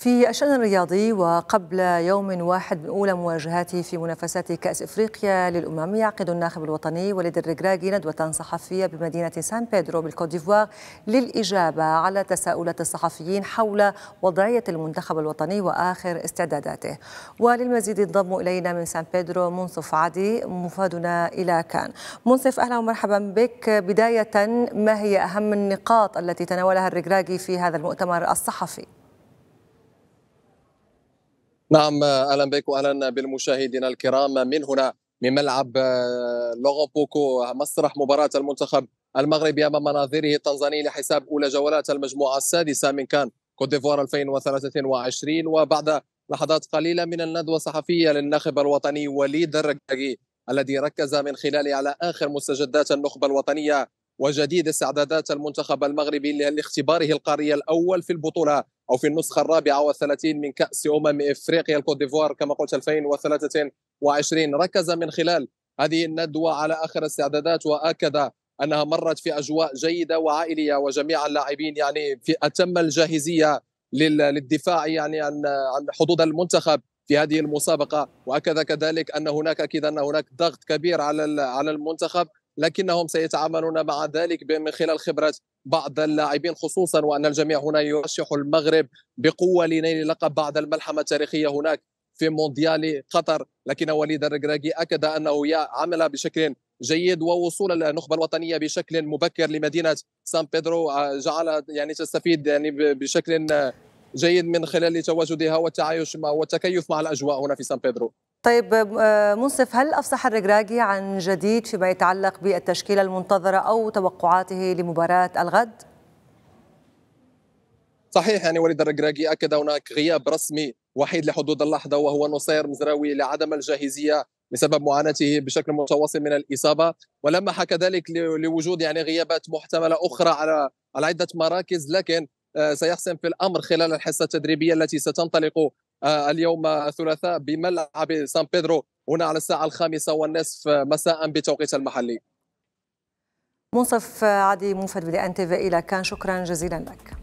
في الشأن الرياضي وقبل يوم واحد من أولى مواجهاته في منافسات كأس إفريقيا للأمم يعقد الناخب الوطني وليد الركراكي ندوة صحفية بمدينة سان بيدرو بالكوت ديفوار للإجابة على تساؤلات الصحفيين حول وضعية المنتخب الوطني وآخر استعداداته وللمزيد انضم إلينا من سان بيدرو منصف عدي مفادنا إلى كان منصف أهلا ومرحبا بك بداية ما هي أهم النقاط التي تناولها الركراكي في هذا المؤتمر الصحفي؟ نعم اهلا بك واهلا بالمشاهدين الكرام من هنا من ملعب آه، لوغون بوكو مسرح مباراه المنتخب المغربي امام ناظره التنزاني لحساب اولى جولات المجموعه السادسه من كان كوت ديفوار 2023 وبعد لحظات قليله من الندوه الصحفيه للناخب الوطني وليد الركاكي الذي ركز من خلاله على اخر مستجدات النخبه الوطنيه وجديد استعدادات المنتخب المغربي لاختباره القاري الاول في البطوله او في النسخه الرابعه والثلاثين من كاس امم افريقيا الكوت ديفوار كما قلت 2023 ركز من خلال هذه الندوه على اخر استعدادات واكد انها مرت في اجواء جيده وعائليه وجميع اللاعبين يعني في اتم الجاهزيه للدفاع يعني عن عن حدود المنتخب في هذه المسابقه واكد كذلك ان هناك اكيد ان هناك ضغط كبير على على المنتخب لكنهم سيتعاملون مع ذلك من خلال خبرة بعض اللاعبين خصوصا وأن الجميع هنا يرشح المغرب بقوة لنيل لقب بعد الملحمة التاريخية هناك في مونديال قطر لكن وليد الركراكي أكد أنه عمل بشكل جيد ووصول النخبه الوطنيه بشكل مبكر لمدينه سان بيدرو آه، جعل يعني تستفيد يعني بشكل جيد من خلال تواجدها والتعايش والتكيف مع الاجواء هنا في سان بيدرو طيب آه، منصف هل أفصح الرجراجي عن جديد فيما يتعلق بالتشكيلة المنتظرة أو توقعاته لمباراة الغد؟ صحيح يعني وليد الرجراجي أكد هناك غياب رسمي وحيد لحدود اللحظة وهو نصير مزراوي لعدم الجاهزية بسبب معاناته بشكل متواصل من الإصابة ولمح كذلك لوجود يعني غيابات محتملة أخرى على على عدة مراكز لكن آه، سيحسم في الامر خلال الحصه التدريبيه التي ستنطلق آه، اليوم الثلاثاء بملعب سان بيدرو هنا على الساعة الخامسة والنصف مساء بتوقيت المحلي منصف عدي منفرد بدي أنتبه إلى كان شكرا جزيلا لك